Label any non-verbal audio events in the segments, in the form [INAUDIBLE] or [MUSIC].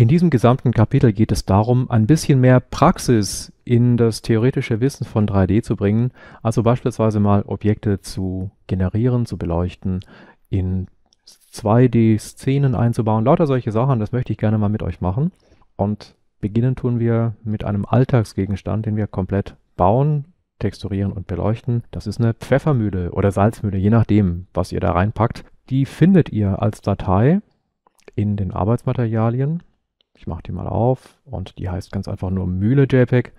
In diesem gesamten Kapitel geht es darum, ein bisschen mehr Praxis in das theoretische Wissen von 3D zu bringen, also beispielsweise mal Objekte zu generieren, zu beleuchten, in 2D-Szenen einzubauen, lauter solche Sachen, das möchte ich gerne mal mit euch machen. Und beginnen tun wir mit einem Alltagsgegenstand, den wir komplett bauen, texturieren und beleuchten. Das ist eine Pfeffermühle oder Salzmühle, je nachdem, was ihr da reinpackt. Die findet ihr als Datei in den Arbeitsmaterialien ich mache die mal auf und die heißt ganz einfach nur Mühle JPEG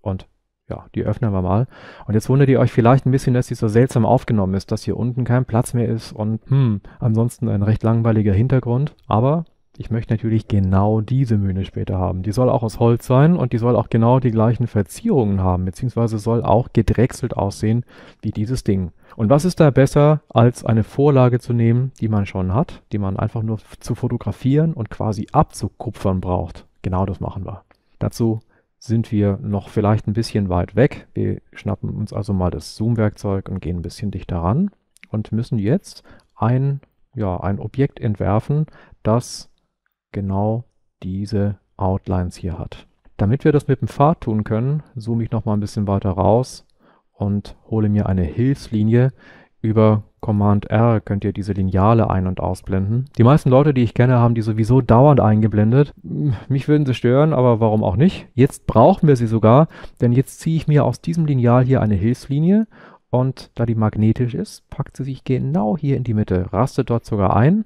und ja, die öffnen wir mal. Und jetzt wundert ihr euch vielleicht ein bisschen, dass die so seltsam aufgenommen ist, dass hier unten kein Platz mehr ist und hm, ansonsten ein recht langweiliger Hintergrund. Aber ich möchte natürlich genau diese Mühle später haben. Die soll auch aus Holz sein und die soll auch genau die gleichen Verzierungen haben, beziehungsweise soll auch gedrechselt aussehen wie dieses Ding. Und was ist da besser, als eine Vorlage zu nehmen, die man schon hat, die man einfach nur zu fotografieren und quasi abzukupfern braucht? Genau das machen wir. Dazu sind wir noch vielleicht ein bisschen weit weg. Wir schnappen uns also mal das Zoom-Werkzeug und gehen ein bisschen dichter ran und müssen jetzt ein, ja, ein Objekt entwerfen, das genau diese Outlines hier hat. Damit wir das mit dem Pfad tun können, zoome ich nochmal ein bisschen weiter raus und hole mir eine Hilfslinie. Über Command R könnt ihr diese Lineale ein- und ausblenden. Die meisten Leute, die ich kenne, haben die sowieso dauernd eingeblendet. Mich würden sie stören, aber warum auch nicht? Jetzt brauchen wir sie sogar, denn jetzt ziehe ich mir aus diesem Lineal hier eine Hilfslinie und da die magnetisch ist, packt sie sich genau hier in die Mitte, rastet dort sogar ein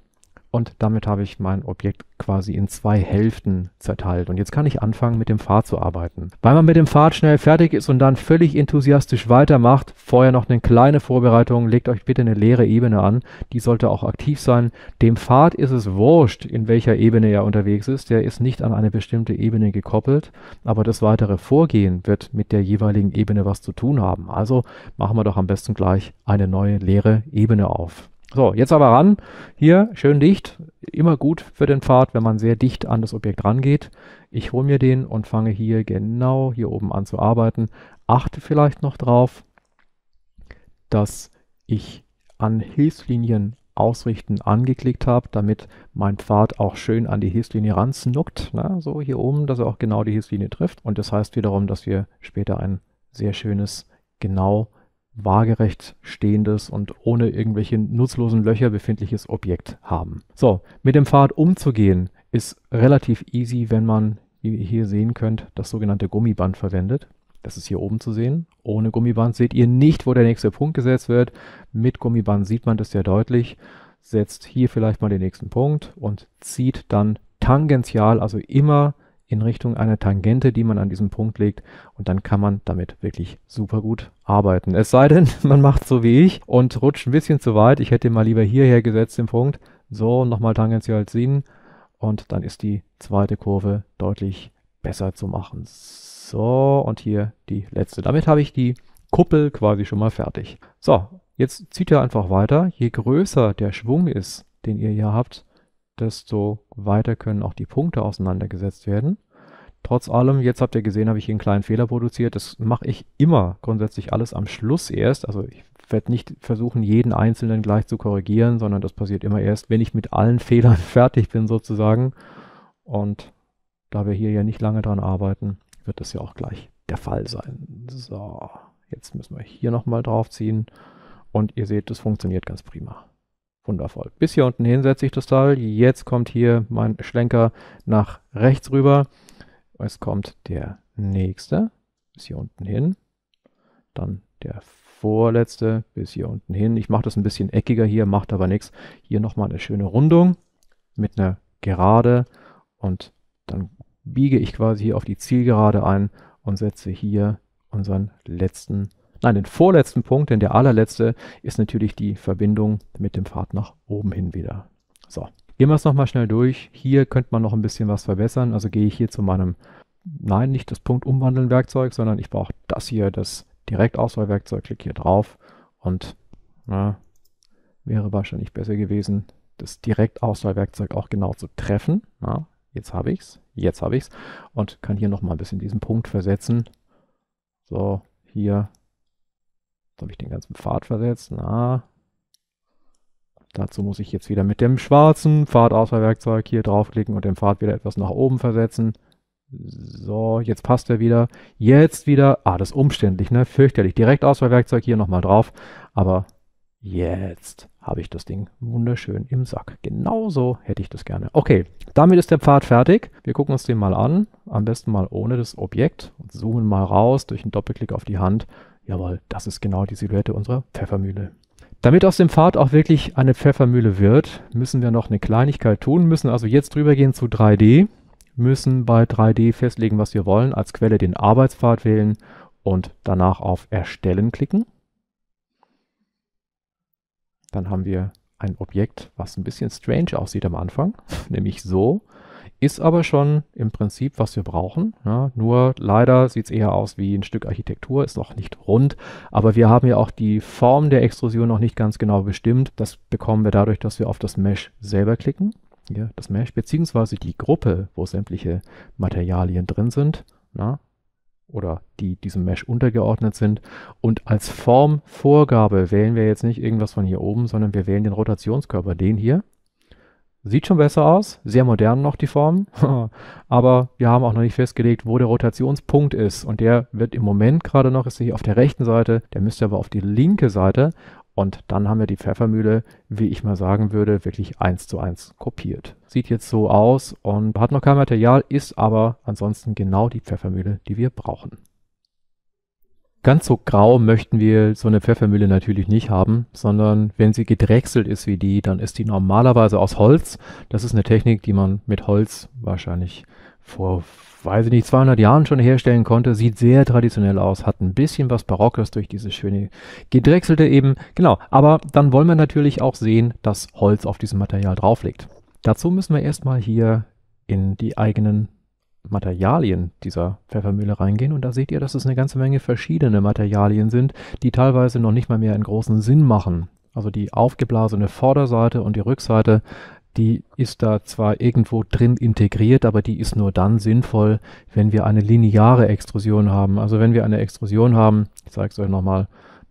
und damit habe ich mein Objekt quasi in zwei Hälften zerteilt. Und jetzt kann ich anfangen, mit dem Pfad zu arbeiten. Weil man mit dem Pfad schnell fertig ist und dann völlig enthusiastisch weitermacht, vorher noch eine kleine Vorbereitung, legt euch bitte eine leere Ebene an. Die sollte auch aktiv sein. Dem Pfad ist es wurscht, in welcher Ebene er unterwegs ist. Der ist nicht an eine bestimmte Ebene gekoppelt. Aber das weitere Vorgehen wird mit der jeweiligen Ebene was zu tun haben. Also machen wir doch am besten gleich eine neue leere Ebene auf. So, jetzt aber ran. Hier, schön dicht. Immer gut für den Pfad, wenn man sehr dicht an das Objekt rangeht. Ich hole mir den und fange hier genau hier oben an zu arbeiten. Achte vielleicht noch drauf, dass ich an Hilfslinien ausrichten angeklickt habe, damit mein Pfad auch schön an die Hilfslinie ransnuckt. Na, ne? so hier oben, dass er auch genau die Hilfslinie trifft. Und das heißt wiederum, dass wir später ein sehr schönes, genau waagerecht stehendes und ohne irgendwelche nutzlosen Löcher befindliches Objekt haben. So, mit dem Pfad umzugehen ist relativ easy, wenn man, wie ihr hier sehen könnt, das sogenannte Gummiband verwendet. Das ist hier oben zu sehen. Ohne Gummiband seht ihr nicht, wo der nächste Punkt gesetzt wird. Mit Gummiband sieht man das sehr deutlich. Setzt hier vielleicht mal den nächsten Punkt und zieht dann tangential, also immer in Richtung einer Tangente, die man an diesem Punkt legt und dann kann man damit wirklich super gut arbeiten. Es sei denn, [LAUGHS] man macht so wie ich und rutscht ein bisschen zu weit. Ich hätte mal lieber hierher gesetzt den Punkt. So, nochmal tangential ziehen und dann ist die zweite Kurve deutlich besser zu machen. So, und hier die letzte. Damit habe ich die Kuppel quasi schon mal fertig. So, jetzt zieht ihr einfach weiter. Je größer der Schwung ist, den ihr hier habt, desto weiter können auch die Punkte auseinandergesetzt werden. Trotz allem, jetzt habt ihr gesehen, habe ich hier einen kleinen Fehler produziert. Das mache ich immer grundsätzlich alles am Schluss erst. Also ich werde nicht versuchen, jeden einzelnen gleich zu korrigieren, sondern das passiert immer erst, wenn ich mit allen [LAUGHS] Fehlern fertig bin sozusagen. Und da wir hier ja nicht lange dran arbeiten, wird das ja auch gleich der Fall sein. So, jetzt müssen wir hier nochmal draufziehen und ihr seht, das funktioniert ganz prima. Wundervoll. Bis hier unten hin setze ich das Teil. Jetzt kommt hier mein Schlenker nach rechts rüber. Es kommt der nächste bis hier unten hin. Dann der vorletzte bis hier unten hin. Ich mache das ein bisschen eckiger hier, macht aber nichts. Hier nochmal eine schöne Rundung mit einer Gerade und dann biege ich quasi hier auf die Zielgerade ein und setze hier unseren letzten Schlenker. Nein, den vorletzten Punkt, denn der allerletzte ist natürlich die Verbindung mit dem Pfad nach oben hin wieder. So, gehen wir es nochmal schnell durch. Hier könnte man noch ein bisschen was verbessern. Also gehe ich hier zu meinem, nein, nicht das Punkt umwandeln Werkzeug, sondern ich brauche das hier, das Direktauswahlwerkzeug. Klicke hier drauf und na, wäre wahrscheinlich besser gewesen, das Direktauswahlwerkzeug auch genau zu treffen. Na, jetzt habe ich es, jetzt habe ich es und kann hier nochmal ein bisschen diesen Punkt versetzen. So, hier Jetzt habe ich den ganzen Pfad versetzt. Na. Dazu muss ich jetzt wieder mit dem schwarzen Pfadauswahlwerkzeug hier draufklicken und den Pfad wieder etwas nach oben versetzen. So, jetzt passt er wieder. Jetzt wieder. Ah, das ist umständlich, ne? Fürchterlich. Direkt Auswahlwerkzeug hier nochmal drauf. Aber jetzt habe ich das Ding wunderschön im Sack. Genauso hätte ich das gerne. Okay, damit ist der Pfad fertig. Wir gucken uns den mal an. Am besten mal ohne das Objekt und zoomen mal raus durch einen Doppelklick auf die Hand Jawohl, das ist genau die Silhouette unserer Pfeffermühle. Damit aus dem Pfad auch wirklich eine Pfeffermühle wird, müssen wir noch eine Kleinigkeit tun, müssen also jetzt drüber gehen zu 3D, müssen bei 3D festlegen, was wir wollen, als Quelle den Arbeitspfad wählen und danach auf Erstellen klicken. Dann haben wir ein Objekt, was ein bisschen strange aussieht am Anfang, [LAUGHS] nämlich so. Ist aber schon im Prinzip, was wir brauchen. Ja, nur leider sieht es eher aus wie ein Stück Architektur, ist noch nicht rund. Aber wir haben ja auch die Form der Extrusion noch nicht ganz genau bestimmt. Das bekommen wir dadurch, dass wir auf das Mesh selber klicken. Hier das Mesh, beziehungsweise die Gruppe, wo sämtliche Materialien drin sind. Na, oder die diesem Mesh untergeordnet sind. Und als Formvorgabe wählen wir jetzt nicht irgendwas von hier oben, sondern wir wählen den Rotationskörper, den hier. Sieht schon besser aus, sehr modern noch die Form, [LAUGHS] aber wir haben auch noch nicht festgelegt, wo der Rotationspunkt ist und der wird im Moment gerade noch, ist hier auf der rechten Seite, der müsste aber auf die linke Seite und dann haben wir die Pfeffermühle, wie ich mal sagen würde, wirklich eins zu eins kopiert. Sieht jetzt so aus und hat noch kein Material, ist aber ansonsten genau die Pfeffermühle, die wir brauchen. Ganz so grau möchten wir so eine Pfeffermühle natürlich nicht haben, sondern wenn sie gedrechselt ist wie die, dann ist die normalerweise aus Holz. Das ist eine Technik, die man mit Holz wahrscheinlich vor, weiß ich nicht, 200 Jahren schon herstellen konnte. Sieht sehr traditionell aus, hat ein bisschen was Barockes durch diese schöne gedrechselte eben. Genau, aber dann wollen wir natürlich auch sehen, dass Holz auf diesem Material drauf liegt. Dazu müssen wir erstmal hier in die eigenen Materialien dieser Pfeffermühle reingehen und da seht ihr, dass es eine ganze Menge verschiedene Materialien sind, die teilweise noch nicht mal mehr einen großen Sinn machen. Also die aufgeblasene Vorderseite und die Rückseite, die ist da zwar irgendwo drin integriert, aber die ist nur dann sinnvoll, wenn wir eine lineare Extrusion haben. Also wenn wir eine Extrusion haben, ich zeige es euch nochmal,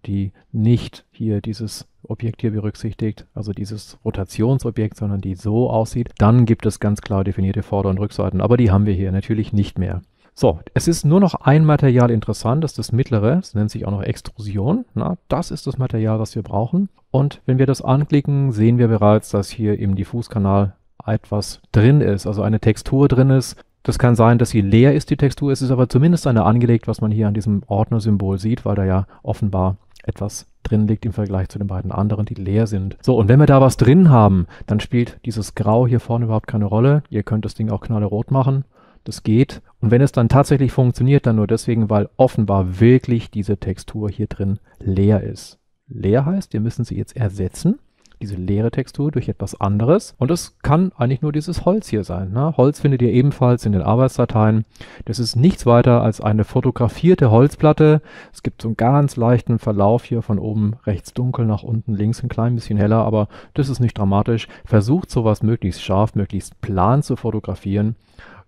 die nicht hier dieses Objekt hier berücksichtigt, also dieses Rotationsobjekt, sondern die so aussieht, dann gibt es ganz klar definierte Vorder- und Rückseiten. Aber die haben wir hier natürlich nicht mehr. So, es ist nur noch ein Material interessant, das ist das mittlere, es nennt sich auch noch Extrusion. Na, das ist das Material, was wir brauchen. Und wenn wir das anklicken, sehen wir bereits, dass hier im Diffuskanal etwas drin ist, also eine Textur drin ist. Das kann sein, dass sie leer ist, die Textur. Es ist aber zumindest eine angelegt, was man hier an diesem Ordnersymbol sieht, weil da ja offenbar etwas drin liegt im Vergleich zu den beiden anderen, die leer sind. So, und wenn wir da was drin haben, dann spielt dieses Grau hier vorne überhaupt keine Rolle. Ihr könnt das Ding auch knallerot machen. Das geht. Und wenn es dann tatsächlich funktioniert, dann nur deswegen, weil offenbar wirklich diese Textur hier drin leer ist. Leer heißt, wir müssen sie jetzt ersetzen diese leere Textur durch etwas anderes. Und das kann eigentlich nur dieses Holz hier sein. Ne? Holz findet ihr ebenfalls in den Arbeitsdateien. Das ist nichts weiter als eine fotografierte Holzplatte. Es gibt so einen ganz leichten Verlauf hier von oben rechts dunkel nach unten links, ein klein bisschen heller, aber das ist nicht dramatisch. Versucht sowas möglichst scharf, möglichst plan zu fotografieren.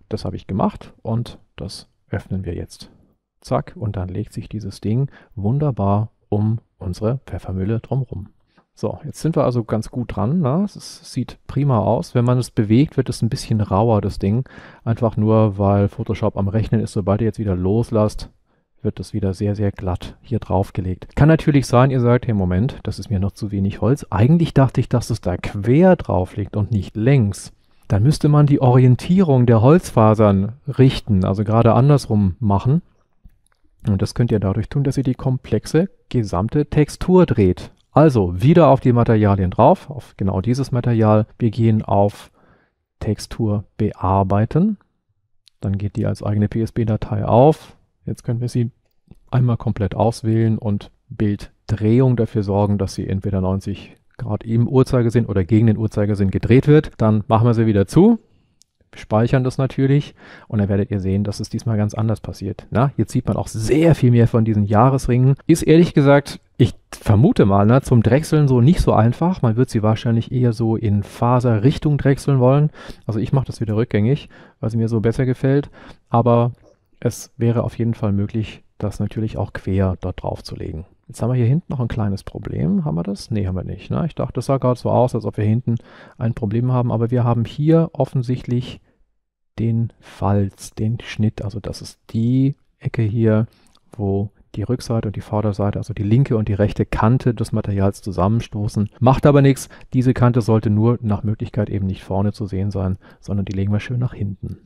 Das habe ich gemacht und das öffnen wir jetzt. Zack, und dann legt sich dieses Ding wunderbar um unsere Pfeffermühle drumherum. So, jetzt sind wir also ganz gut dran. Ne? Es, sieht prima aus. Wenn man es bewegt, wird es ein bisschen rauer, das Ding. Einfach nur, weil Photoshop am Rechnen ist. Sobald ihr jetzt wieder loslasst, wird das wieder sehr, sehr glatt hier draufgelegt. Kann natürlich sein, ihr sagt, hey Moment, das ist mir noch zu wenig Holz. Eigentlich dachte ich, dass es da quer drauf liegt und nicht längs. Dann müsste man die Orientierung der Holzfasern richten, also gerade andersrum machen. Und das könnt ihr dadurch tun, dass ihr die komplexe gesamte Textur dreht. Also wieder auf die Materialien drauf, auf genau dieses Material. Wir gehen auf Textur bearbeiten. Dann geht die als eigene PSB-Datei auf. Jetzt können wir sie einmal komplett auswählen und Bilddrehung dafür sorgen, dass sie entweder 90 Grad im Uhrzeigersinn oder gegen den Uhrzeigersinn gedreht wird. Dann machen wir sie wieder zu speichern das natürlich und dann werdet ihr sehen, dass es diesmal ganz anders passiert. Na, jetzt sieht man auch sehr viel mehr von diesen Jahresringen. Ist ehrlich gesagt, ich vermute mal, ne, zum Drechseln so nicht so einfach. Man wird sie wahrscheinlich eher so in Faserrichtung drechseln wollen. Also ich mache das wieder rückgängig, weil es mir so besser gefällt. Aber es wäre auf jeden Fall möglich, das natürlich auch quer dort drauf zu legen. Jetzt haben wir hier hinten noch ein kleines Problem. Haben wir das? Ne, haben wir nicht. Ne? Ich dachte, das sah gerade so aus, als ob wir hinten ein Problem haben. Aber wir haben hier offensichtlich den Falz, den Schnitt. Also das ist die Ecke hier, wo die Rückseite und die Vorderseite, also die linke und die rechte Kante des Materials zusammenstoßen. Macht aber nichts. Diese Kante sollte nur nach Möglichkeit eben nicht vorne zu sehen sein, sondern die legen wir schön nach hinten.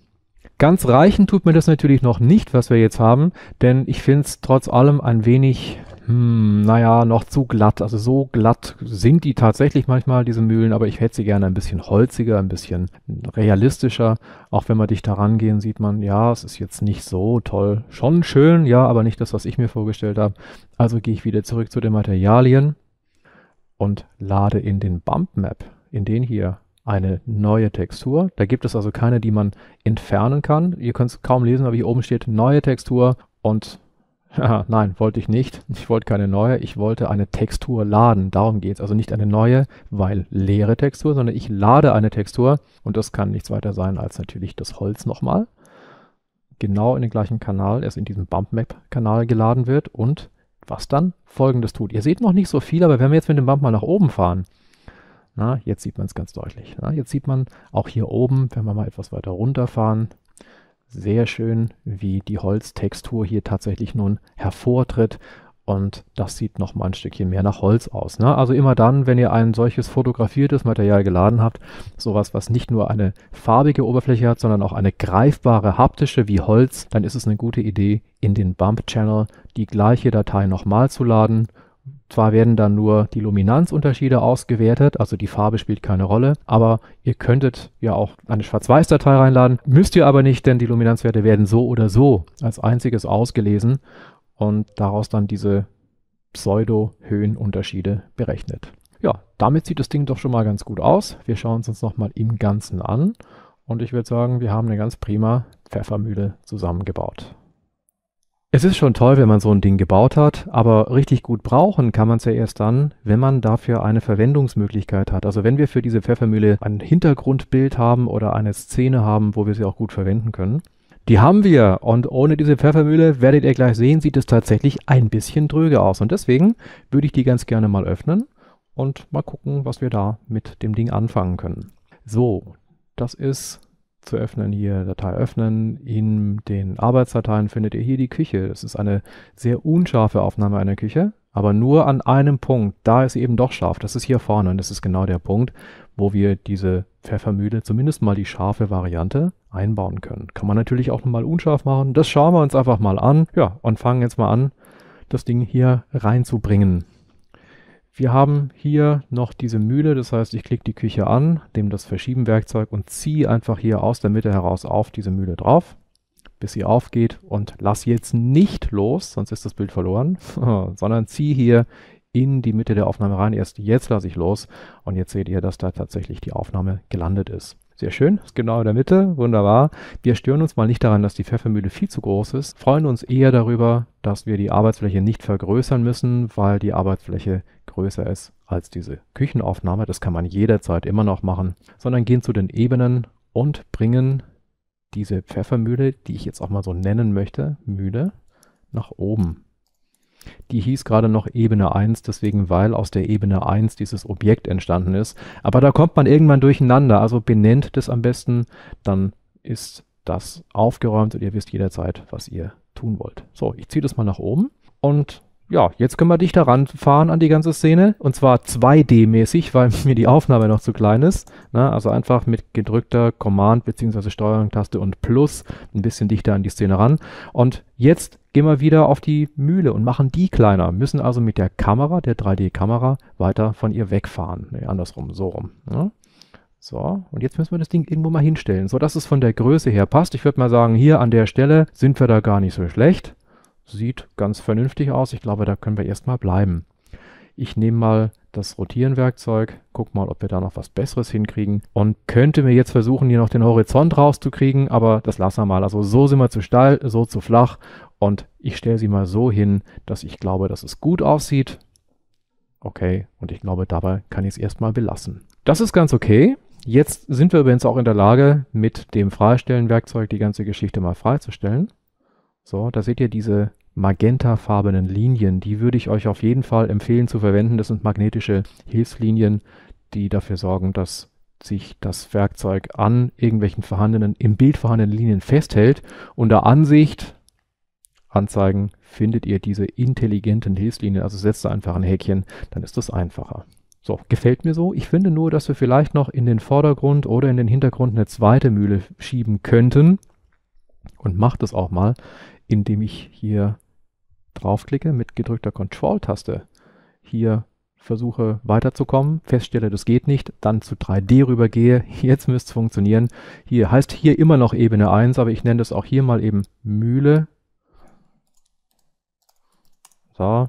Ganz reichen tut mir das natürlich noch nicht, was wir jetzt haben, denn ich finde es trotz allem ein wenig hm, naja, noch zu glatt. Also so glatt sind die tatsächlich manchmal, diese Mühlen, aber ich hätte sie gerne ein bisschen holziger, ein bisschen realistischer. Auch wenn man dich da rangehen, sieht man, ja, es ist jetzt nicht so toll. Schon schön, ja, aber nicht das, was ich mir vorgestellt habe. Also gehe ich wieder zurück zu den Materialien und lade in den Bump Map, in den hier, eine neue Textur. Da gibt es also keine, die man entfernen kann. Ihr könnt es kaum lesen, aber hier oben steht neue Textur und [LAUGHS] Nein, wollte ich nicht. Ich wollte keine neue. Ich wollte eine Textur laden. Darum geht es. Also nicht eine neue, weil leere Textur, sondern ich lade eine Textur. Und das kann nichts weiter sein als natürlich das Holz nochmal. Genau in den gleichen Kanal, erst in diesem bumpmap Kanal geladen wird. Und was dann folgendes tut. Ihr seht noch nicht so viel, aber wenn wir jetzt mit dem Bump mal nach oben fahren, na, jetzt sieht man es ganz deutlich. Na, jetzt sieht man auch hier oben, wenn wir mal etwas weiter runterfahren, sehr schön, wie die Holztextur hier tatsächlich nun hervortritt. Und das sieht noch mal ein Stückchen mehr nach Holz aus. Ne? Also immer dann, wenn ihr ein solches fotografiertes Material geladen habt, sowas, was nicht nur eine farbige Oberfläche hat, sondern auch eine greifbare haptische wie Holz, dann ist es eine gute Idee, in den Bump Channel die gleiche Datei nochmal zu laden zwar werden dann nur die Luminanzunterschiede ausgewertet, also die Farbe spielt keine Rolle, aber ihr könntet ja auch eine Schwarz-Weiß-Datei reinladen, müsst ihr aber nicht, denn die Luminanzwerte werden so oder so als einziges ausgelesen und daraus dann diese Pseudo-Höhenunterschiede berechnet. Ja, damit sieht das Ding doch schon mal ganz gut aus. Wir schauen es uns nochmal im Ganzen an und ich würde sagen, wir haben eine ganz prima Pfeffermühle zusammengebaut. Es ist schon toll, wenn man so ein Ding gebaut hat, aber richtig gut brauchen kann man es ja erst dann, wenn man dafür eine Verwendungsmöglichkeit hat. Also wenn wir für diese Pfeffermühle ein Hintergrundbild haben oder eine Szene haben, wo wir sie auch gut verwenden können. Die haben wir und ohne diese Pfeffermühle werdet ihr gleich sehen, sieht es tatsächlich ein bisschen dröge aus. Und deswegen würde ich die ganz gerne mal öffnen und mal gucken, was wir da mit dem Ding anfangen können. So, das ist zu öffnen, hier Datei öffnen. In den Arbeitsdateien findet ihr hier die Küche. Das ist eine sehr unscharfe Aufnahme einer Küche, aber nur an einem Punkt. Da ist sie eben doch scharf. Das ist hier vorne und das ist genau der Punkt, wo wir diese Pfeffermühle, zumindest mal die scharfe Variante, einbauen können. Kann man natürlich auch nochmal unscharf machen. Das schauen wir uns einfach mal an. Ja, und fangen jetzt mal an, das Ding hier reinzubringen. Wir haben hier noch diese Mühle, das heißt, ich klicke die Küche an, nehme das Verschieben-Werkzeug und ziehe einfach hier aus der Mitte heraus auf diese Mühle drauf, bis sie aufgeht und lasse jetzt nicht los, sonst ist das Bild verloren, [LAUGHS] sondern ziehe hier in die Mitte der Aufnahme rein. Erst jetzt lasse ich los und jetzt seht ihr, dass da tatsächlich die Aufnahme gelandet ist. Sehr schön, ist genau in der Mitte, wunderbar. Wir stören uns mal nicht daran, dass die Pfeffermühle viel zu groß ist, freuen uns eher darüber, dass wir die Arbeitsfläche nicht vergrößern müssen, weil die Arbeitsfläche größer ist als diese Küchenaufnahme. Das kann man jederzeit immer noch machen, sondern gehen zu den Ebenen und bringen diese Pfeffermühle, die ich jetzt auch mal so nennen möchte, Mühle, nach oben. Die hieß gerade noch Ebene 1, deswegen weil aus der Ebene 1 dieses Objekt entstanden ist. Aber da kommt man irgendwann durcheinander, also benennt das am besten, dann ist das aufgeräumt und ihr wisst jederzeit, was ihr tun wollt. So, ich ziehe das mal nach oben und ja, jetzt können wir dich daran fahren an die ganze Szene. Und zwar 2D-mäßig, weil [LAUGHS] mir die Aufnahme noch zu klein ist. Na, also einfach mit gedrückter Command- bzw. Steuerung-Taste und Plus ein bisschen dichter an die Szene ran. Und jetzt gehen wir wieder auf die Mühle und machen die kleiner. Müssen also mit der Kamera, der 3D-Kamera, weiter von ihr wegfahren. Nee, andersrum, so rum. Ja? Ne? So, und jetzt müssen wir das Ding irgendwo mal hinstellen, sodass es von der Größe her passt. Ich würde mal sagen, hier an der Stelle sind wir da gar nicht so schlecht. Sieht ganz vernünftig aus. Ich glaube, da können wir erstmal bleiben. Ich nehme mal das Rotieren-Werkzeug, guck mal, ob wir da noch was Besseres hinkriegen und könnte mir jetzt versuchen, hier noch den Horizont rauszukriegen, aber das lassen wir mal. Also so sind wir zu steil, so zu flach und ich stelle sie mal so hin, dass ich glaube, dass es gut aussieht. Okay, und ich glaube, dabei kann ich es erstmal belassen. Das ist ganz okay. Jetzt sind wir übrigens auch in der Lage, mit dem Freistellen-Werkzeug die ganze Geschichte mal freizustellen. So, da seht ihr diese magentafarbenen Linien. Die würde ich euch auf jeden Fall empfehlen zu verwenden. Das sind magnetische Hilfslinien, die dafür sorgen, dass sich das Werkzeug an irgendwelchen vorhandenen, im Bild vorhandenen Linien festhält. Unter Ansicht, Anzeigen, findet ihr diese intelligenten Hilfslinien. Also setzt da einfach ein Häkchen, dann ist das einfacher. So, gefällt mir so. Ich finde nur, dass wir vielleicht noch in den Vordergrund oder in den Hintergrund eine zweite Mühle schieben könnten. Und macht es auch mal indem ich hier draufklicke mit gedrückter Control-Taste. Hier versuche weiterzukommen, feststelle, das geht nicht, dann zu 3D rübergehe, [LAUGHS] jetzt müsste es funktionieren. Hier heißt hier immer noch Ebene 1, aber ich nenne das auch hier mal eben Mühle. So,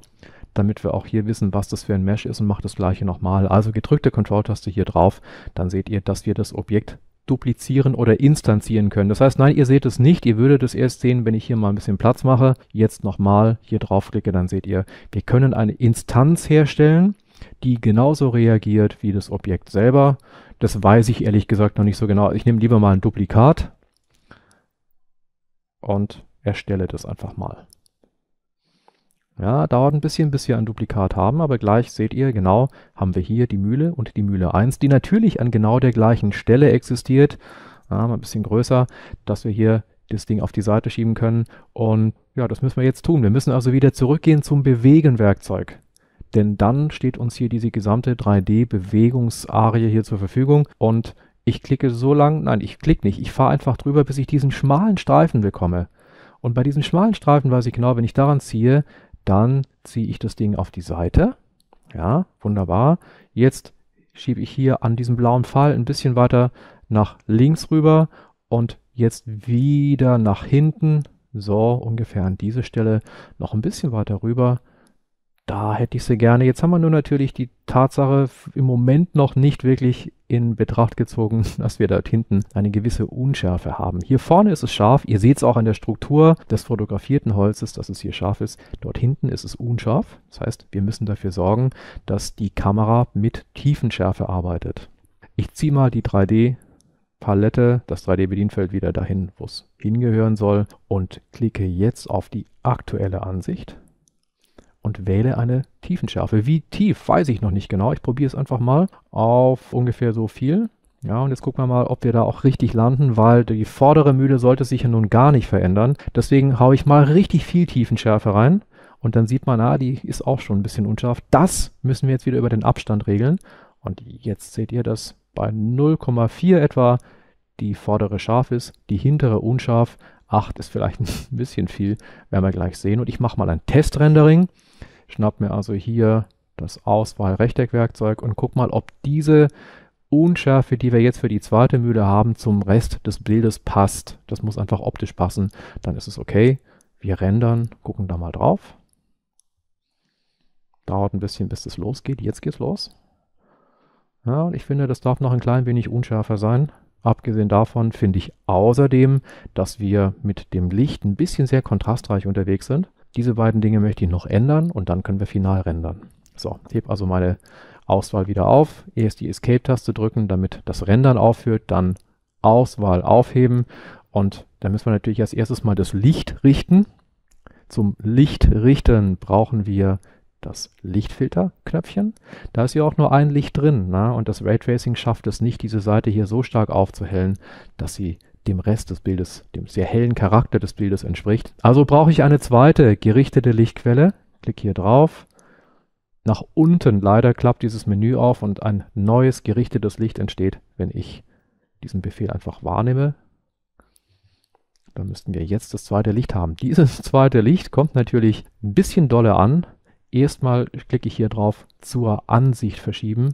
damit wir auch hier wissen, was das für ein Mesh ist und mache das gleiche nochmal. Also gedrückte Control-Taste hier drauf, dann seht ihr, dass wir das Objekt duplizieren oder instanzieren können. Das heißt, nein, ihr seht es nicht. Ihr würdet es erst sehen, wenn ich hier mal ein bisschen Platz mache. Jetzt nochmal hier draufklicke, dann seht ihr, wir können eine Instanz herstellen, die genauso reagiert wie das Objekt selber. Das weiß ich ehrlich gesagt noch nicht so genau. Ich nehme lieber mal ein Duplikat und erstelle das einfach mal. Ja, dauert ein bisschen, bis wir ein Duplikat haben, aber gleich seht ihr, genau, haben wir hier die Mühle und die Mühle 1, die natürlich an genau der gleichen Stelle existiert, ja, mal ein bisschen größer, dass wir hier das Ding auf die Seite schieben können. Und ja, das müssen wir jetzt tun. Wir müssen also wieder zurückgehen zum Bewegen-Werkzeug. Denn dann steht uns hier diese gesamte 3D-Bewegungsarie hier zur Verfügung. Und ich klicke so lang, nein, ich klicke nicht. Ich fahre einfach drüber, bis ich diesen schmalen Streifen bekomme. Und bei diesem schmalen Streifen weiß ich genau, wenn ich daran ziehe, dann ziehe ich das Ding auf die Seite. Ja, wunderbar. Jetzt schiebe ich hier an diesem blauen Pfeil ein bisschen weiter nach links rüber und jetzt wieder nach hinten. So, ungefähr an diese Stelle noch ein bisschen weiter rüber. Da hätte ich sie gerne. Jetzt haben wir nur natürlich die Tatsache im Moment noch nicht wirklich in Betracht gezogen, [LAUGHS] dass wir dort hinten eine gewisse Unschärfe haben. Hier vorne ist es scharf. Ihr seht es auch an der Struktur des fotografierten Holzes, dass es hier scharf ist. Dort hinten ist es unscharf. Das heißt, wir müssen dafür sorgen, dass die Kamera mit Tiefenschärfe arbeitet. Ich ziehe mal die 3D Palette, das 3D-Bedienfeld wieder dahin, wo es hingehören soll und klicke jetzt auf die aktuelle Ansicht und wähle eine Tiefenschärfe. Wie tief, weiß ich noch nicht genau. Ich probiere es einfach mal auf ungefähr so viel. Ja, und jetzt gucken wir mal, ob wir da auch richtig landen, weil die vordere Mühle sollte sich ja nun gar nicht verändern. Deswegen haue ich mal richtig viel Tiefenschärfe rein und dann sieht man, ah, die ist auch schon ein bisschen unscharf. Das müssen wir jetzt wieder über den Abstand regeln. Und jetzt seht ihr, dass bei 0,4 etwa die vordere scharf ist, die hintere unscharf. 8 ist vielleicht [LAUGHS] ein bisschen viel, werden wir gleich sehen. Und ich mache mal ein Testrendering. rendering Schnapp mir also hier das Auswahl-Rechteckwerkzeug und guck mal, ob diese Unschärfe, die wir jetzt für die zweite Mühle haben, zum Rest des Bildes passt. Das muss einfach optisch passen, dann ist es okay. Wir rendern, gucken da mal drauf. Dauert ein bisschen, bis es losgeht. Jetzt geht's los. Ja, und ich finde, das darf noch ein klein wenig unschärfer sein. Abgesehen davon finde ich außerdem, dass wir mit dem Licht ein bisschen sehr kontrastreich unterwegs sind. Diese beiden Dinge möchte ich noch ändern und dann können wir final rendern. So, ich hebe also meine Auswahl wieder auf, erst die Escape-Taste drücken, damit das Rendern aufhört, dann Auswahl aufheben und dann müssen wir natürlich als erstes mal das Licht richten. Zum Licht richten brauchen wir das Lichtfilter-Knöpfchen. Da ist ja auch nur ein Licht drin. Na? Ne? Und das Raytracing schafft es nicht, diese Seite hier so stark aufzuhellen, dass sie dem Rest des Bildes, dem sehr hellen Charakter des Bildes entspricht. Also brauche ich eine zweite gerichtete Lichtquelle. Klick hier drauf. Nach unten leider klappt dieses Menü auf und ein neues gerichtetes Licht entsteht, wenn ich diesen Befehl einfach wahrnehme. Dann müssten wir jetzt das zweite Licht haben. Dieses [LAUGHS] zweite Licht kommt natürlich ein bisschen dolle an. Erstmal klicke ich hier drauf zur Ansicht verschieben.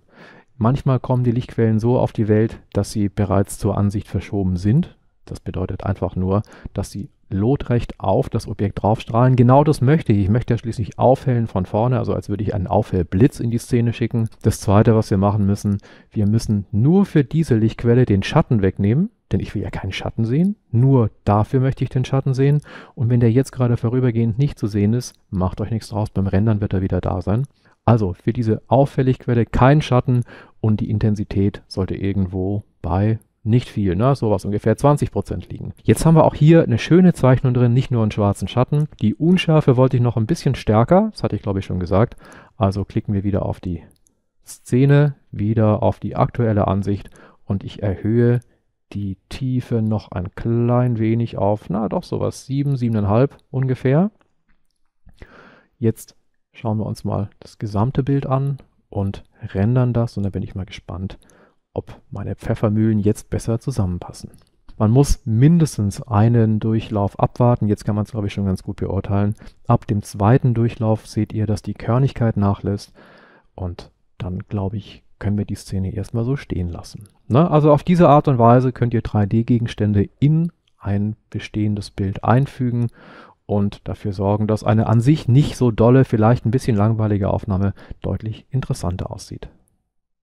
Manchmal kommen die Lichtquellen so auf die Welt, dass sie bereits zur Ansicht verschoben sind. Das bedeutet einfach nur, dass sie lotrecht auf das Objekt draufstrahlen. Genau das möchte ich. Ich möchte ja schließlich aufhellen von vorne, also als würde ich einen Aufhellblitz in die Szene schicken. Das zweite, was wir machen müssen, wir müssen nur für diese Lichtquelle den Schatten wegnehmen, denn ich will ja keinen Schatten sehen. Nur dafür möchte ich den Schatten sehen. Und wenn der jetzt gerade vorübergehend nicht zu sehen ist, macht euch nichts draus. Beim Rendern wird er wieder da sein. Also für diese Auffälligquelle kein Schatten und die Intensität sollte irgendwo bei nicht viel, ne? sowas ungefähr 20% liegen. Jetzt haben wir auch hier eine schöne Zeichnung drin, nicht nur einen schwarzen Schatten. Die Unschärfe wollte ich noch ein bisschen stärker, das hatte ich glaube ich schon gesagt. Also klicken wir wieder auf die Szene, wieder auf die aktuelle Ansicht und ich erhöhe die Tiefe noch ein klein wenig auf, na doch sowas, 7, 7,5 ungefähr. Jetzt schauen wir uns mal das gesamte Bild an und rendern das und dann bin ich mal gespannt, ob meine Pfeffermühlen jetzt besser zusammenpassen. Man muss mindestens einen Durchlauf abwarten. Jetzt kann man es, glaube ich, schon ganz gut beurteilen. Ab dem zweiten Durchlauf seht ihr, dass die Körnigkeit nachlässt. Und dann, glaube ich, können wir die Szene erstmal so stehen lassen. Na, ne? also auf diese Art und Weise könnt ihr 3D-Gegenstände in ein bestehendes Bild einfügen und dafür sorgen, dass eine an sich nicht so dolle, vielleicht ein bisschen langweilige Aufnahme deutlich interessanter aussieht.